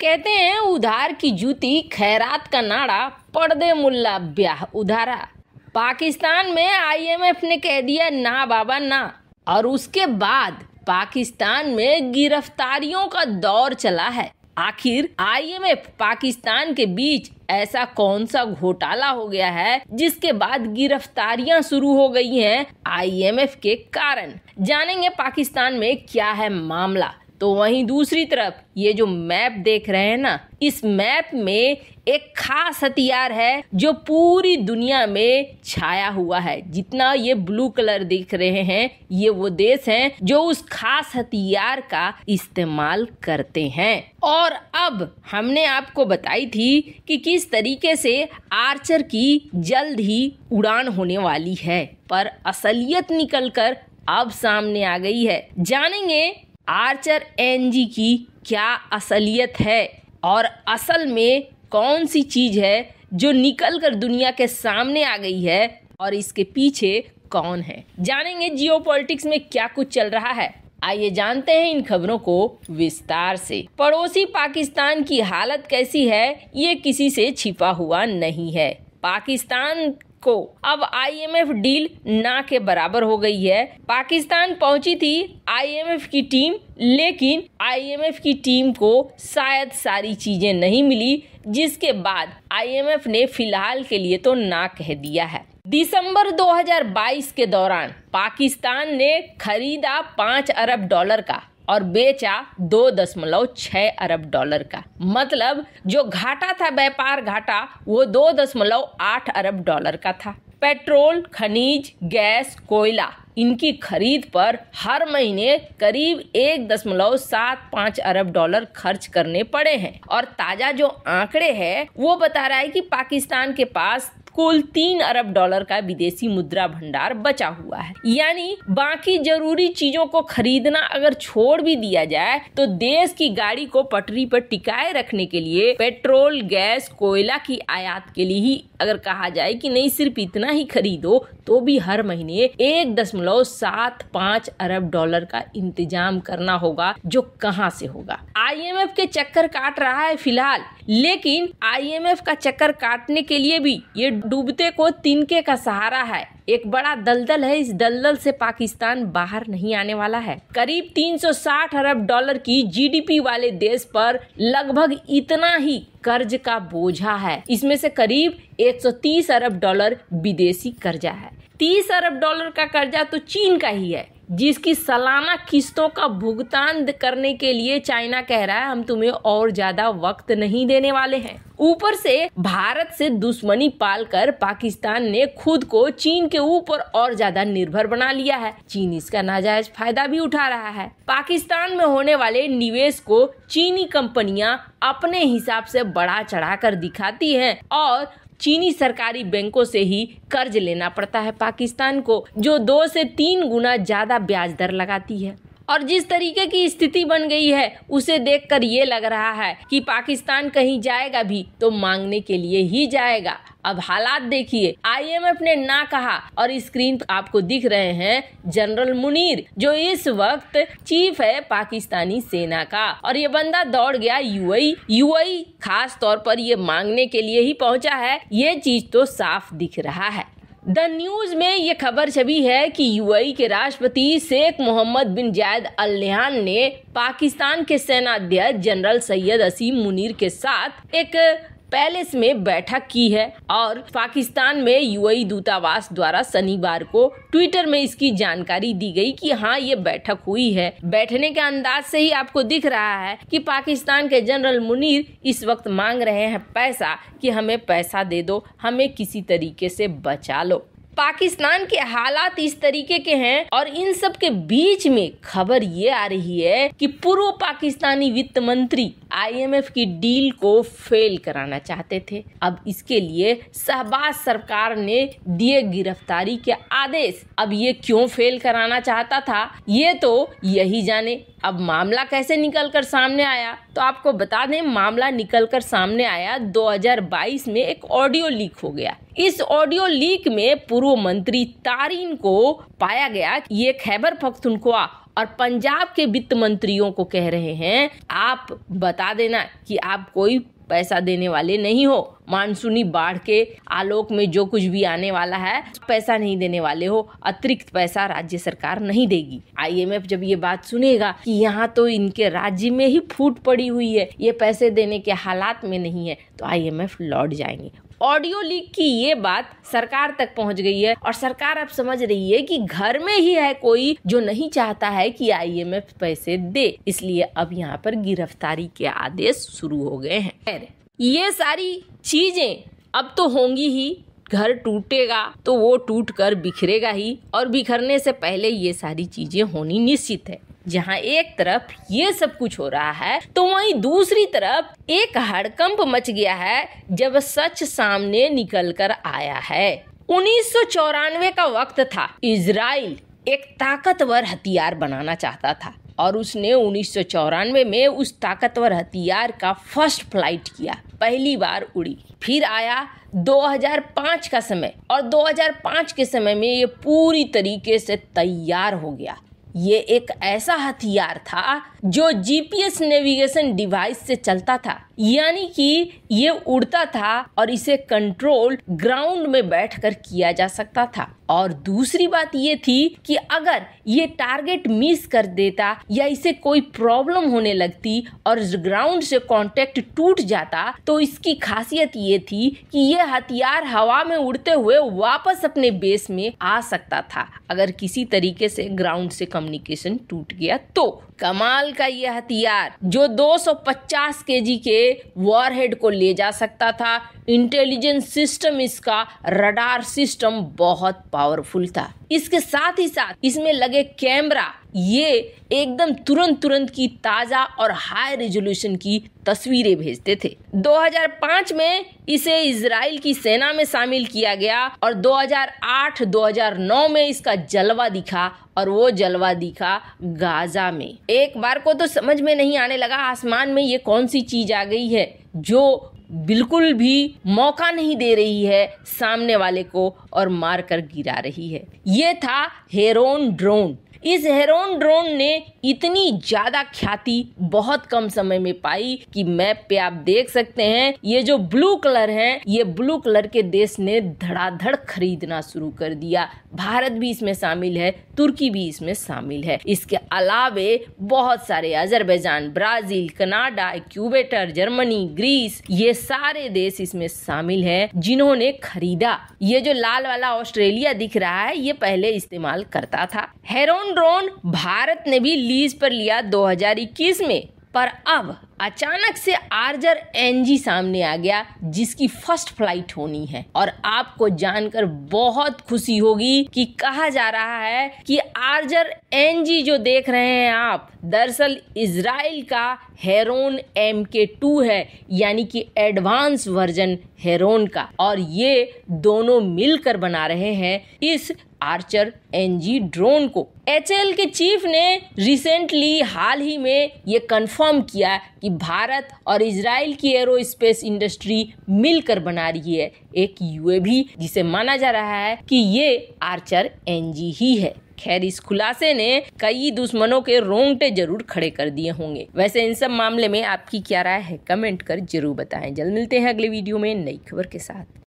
कहते हैं उधार की जूती खैरात का नाड़ा पर्दे मुल्ला ब्याह उधारा पाकिस्तान में आईएमएफ ने कह दिया ना बाबा ना और उसके बाद पाकिस्तान में गिरफ्तारियों का दौर चला है आखिर आईएमएफ पाकिस्तान के बीच ऐसा कौन सा घोटाला हो गया है जिसके बाद गिरफ्तारियां शुरू हो गई हैं आईएमएफ के कारण जानेंगे पाकिस्तान में क्या है मामला तो वहीं दूसरी तरफ ये जो मैप देख रहे हैं ना इस मैप में एक खास हथियार है जो पूरी दुनिया में छाया हुआ है जितना ये ब्लू कलर दिख रहे हैं ये वो देश हैं जो उस खास हथियार का इस्तेमाल करते हैं और अब हमने आपको बताई थी कि किस तरीके से आर्चर की जल्द ही उड़ान होने वाली है पर असलियत निकल कर अब सामने आ गई है जानेंगे आर्चर एनजी की क्या असलियत है और असल में कौन सी चीज़ है जो निकल कर दुनिया के सामने आ गई है और इसके पीछे कौन है जानेंगे पॉलिटिक्स में क्या कुछ चल रहा है आइए जानते हैं इन खबरों को विस्तार से पड़ोसी पाकिस्तान की हालत कैसी है ये किसी से छिपा हुआ नहीं है पाकिस्तान को अब आईएमएफ डील ना के बराबर हो गई है पाकिस्तान पहुंची थी आईएमएफ की टीम लेकिन आईएमएफ की टीम को शायद सारी चीजें नहीं मिली जिसके बाद आईएमएफ ने फिलहाल के लिए तो ना कह दिया है दिसंबर 2022 के दौरान पाकिस्तान ने खरीदा पाँच अरब डॉलर का और बेचा दो दशमलव छः अरब डॉलर का मतलब जो घाटा था व्यापार घाटा वो दो दशमलव आठ अरब डॉलर का था पेट्रोल खनिज गैस कोयला इनकी खरीद पर हर महीने करीब एक दशमलव सात पाँच अरब डॉलर खर्च करने पड़े हैं और ताज़ा जो आंकड़े हैं वो बता रहा है कि पाकिस्तान के पास कुल तीन अरब डॉलर का विदेशी मुद्रा भंडार बचा हुआ है यानी बाकी जरूरी चीजों को खरीदना अगर छोड़ भी दिया जाए तो देश की गाड़ी को पटरी पर टिकाए रखने के लिए पेट्रोल गैस कोयला की आयात के लिए ही अगर कहा जाए कि नहीं सिर्फ इतना ही खरीदो तो भी हर महीने एक दशमलव सात पाँच अरब डॉलर का इंतजाम करना होगा जो कहाँ से होगा आईएमएफ के चक्कर काट रहा है फिलहाल लेकिन आईएमएफ का चक्कर काटने के लिए भी ये डूबते को तिनके का सहारा है एक बड़ा दलदल है इस दलदल से पाकिस्तान बाहर नहीं आने वाला है करीब 360 अरब डॉलर की जीडीपी वाले देश पर लगभग इतना ही कर्ज का बोझा है इसमें से करीब 130 अरब डॉलर विदेशी कर्जा है 30 अरब डॉलर का कर्जा तो चीन का ही है जिसकी सालाना किस्तों का भुगतान करने के लिए चाइना कह रहा है हम तुम्हें और ज्यादा वक्त नहीं देने वाले हैं ऊपर से भारत से दुश्मनी पालकर पाकिस्तान ने खुद को चीन के ऊपर और ज्यादा निर्भर बना लिया है चीन इसका नाजायज फायदा भी उठा रहा है पाकिस्तान में होने वाले निवेश को चीनी कंपनियां अपने हिसाब से बढ़ा चढ़ा कर दिखाती हैं और चीनी सरकारी बैंकों से ही कर्ज लेना पड़ता है पाकिस्तान को जो दो से तीन गुना ज़्यादा ब्याज दर लगाती है और जिस तरीके की स्थिति बन गई है उसे देखकर ये लग रहा है कि पाकिस्तान कहीं जाएगा भी तो मांगने के लिए ही जाएगा अब हालात देखिए आईएमएफ ने ना कहा और स्क्रीन आपको दिख रहे हैं जनरल मुनीर जो इस वक्त चीफ है पाकिस्तानी सेना का और ये बंदा दौड़ गया यूएई यूएई खास तौर पर ये मांगने के लिए ही पहुंचा है ये चीज तो साफ दिख रहा है द न्यूज में ये खबर छपी है कि यूएई के राष्ट्रपति शेख मोहम्मद बिन जायद अल नहान ने पाकिस्तान के सेनाध्यक्ष जनरल सैयद असीम मुनीर के साथ एक पैलेस में बैठक की है और पाकिस्तान में यूएई दूतावास द्वारा शनिवार को ट्विटर में इसकी जानकारी दी गई कि हाँ ये बैठक हुई है बैठने के अंदाज से ही आपको दिख रहा है कि पाकिस्तान के जनरल मुनीर इस वक्त मांग रहे हैं पैसा कि हमें पैसा दे दो हमें किसी तरीके से बचा लो पाकिस्तान के हालात इस तरीके के हैं और इन सब के बीच में खबर ये आ रही है कि पूर्व पाकिस्तानी वित्त मंत्री आईएमएफ की डील को फेल कराना चाहते थे अब इसके लिए शहबाज सरकार ने दिए गिरफ्तारी के आदेश अब ये क्यों फेल कराना चाहता था ये तो यही जाने अब मामला कैसे निकल कर सामने आया तो आपको बता दें मामला निकल कर सामने आया 2022 में एक ऑडियो लीक हो गया इस ऑडियो लीक में पूर्व मंत्री तारीन को पाया गया कि ये खैबर पख्तुनख्वा और पंजाब के वित्त मंत्रियों को कह रहे हैं आप बता देना कि आप कोई पैसा देने वाले नहीं हो मानसूनी बाढ़ के आलोक में जो कुछ भी आने वाला है पैसा नहीं देने वाले हो अतिरिक्त पैसा राज्य सरकार नहीं देगी आईएमएफ जब ये बात सुनेगा कि यहाँ तो इनके राज्य में ही फूट पड़ी हुई है ये पैसे देने के हालात में नहीं है तो आईएमएफ लौट जाएंगे ऑडियो लीक की ये बात सरकार तक पहुंच गई है और सरकार अब समझ रही है कि घर में ही है कोई जो नहीं चाहता है कि आईएमएफ पैसे दे इसलिए अब यहाँ पर गिरफ्तारी के आदेश शुरू हो गए हैं ये सारी चीजें अब तो होंगी ही घर टूटेगा तो वो टूट कर बिखरेगा ही और बिखरने से पहले ये सारी चीजें होनी निश्चित है जहाँ एक तरफ ये सब कुछ हो रहा है तो वहीं दूसरी तरफ एक हड़कंप मच गया है जब सच सामने निकल कर आया है उन्नीस का वक्त था इसराइल एक ताकतवर हथियार बनाना चाहता था और उसने उन्नीस में उस ताकतवर हथियार का फर्स्ट फ्लाइट किया पहली बार उड़ी फिर आया 2005 का समय और 2005 के समय में ये पूरी तरीके से तैयार हो गया ये एक ऐसा हथियार था जो जीपीएस नेविगेशन डिवाइस से चलता था यानी कि ये उड़ता था और इसे कंट्रोल ग्राउंड में बैठकर किया जा सकता था और दूसरी बात ये थी कि अगर ये टारगेट मिस कर देता या इसे कोई प्रॉब्लम होने लगती और ग्राउंड से कांटेक्ट टूट जाता तो इसकी खासियत ये थी कि ये हथियार हवा में उड़ते हुए वापस अपने बेस में आ सकता था अगर किसी तरीके से ग्राउंड से कम्युनिकेशन टूट गया तो कमाल का यह हथियार जो 250 केजी के वॉरहेड को ले जा सकता था इंटेलिजेंस सिस्टम इसका रडार सिस्टम बहुत पावरफुल था इसके साथ ही साथ इसमें लगे कैमरा ये एकदम तुरंत तुरंत की ताज़ा और हाई रेजोल्यूशन की तस्वीरें भेजते थे 2005 में इसे इसराइल की सेना में शामिल किया गया और 2008-2009 में इसका जलवा दिखा और वो जलवा दिखा गाजा में एक बार को तो समझ में नहीं आने लगा आसमान में ये कौन सी चीज आ गई है जो बिल्कुल भी मौका नहीं दे रही है सामने वाले को और मार कर गिरा रही है ये था हेरोन ड्रोन इस हेरोन ड्रोन ने इतनी ज़्यादा ख्याति बहुत कम समय में पाई कि मैप पे आप देख सकते हैं ये जो ब्लू कलर है ये ब्लू कलर के देश ने धड़ाधड़ खरीदना शुरू कर दिया भारत भी इसमें शामिल है तुर्की भी इसमें शामिल है इसके अलावे बहुत सारे अजरबैजान ब्राजील कनाडा क्यूबेटर जर्मनी ग्रीस ये सारे देश इसमें शामिल है जिन्होंने खरीदा ये जो लाल वाला ऑस्ट्रेलिया दिख रहा है ये पहले इस्तेमाल करता था हेरोन ड्रोन भारत ने भी लीज पर लिया 2021 में पर अब अचानक से आर्जर एनजी सामने आ गया जिसकी फर्स्ट फ्लाइट होनी है और आपको जानकर बहुत खुशी होगी कि कहा जा रहा है कि आर्जर एनजी जो देख रहे हैं आप दरअसल इसराइल का हेरोन एम के टू है यानी कि एडवांस वर्जन हेरोन का और ये दोनों मिलकर बना रहे हैं इस आर्चर एनजी ड्रोन को एच के चीफ ने रिसेंटली हाल ही में ये कंफर्म किया कि भारत और इसराइल की एरो स्पेस इंडस्ट्री मिलकर बना रही है एक यूएवी जिसे माना जा रहा है कि ये आर्चर एनजी ही है खैर इस खुलासे ने कई दुश्मनों के रोंगटे जरूर खड़े कर दिए होंगे वैसे इन सब मामले में आपकी क्या राय है कमेंट कर जरूर बताएं जल्द मिलते हैं अगले वीडियो में नई खबर के साथ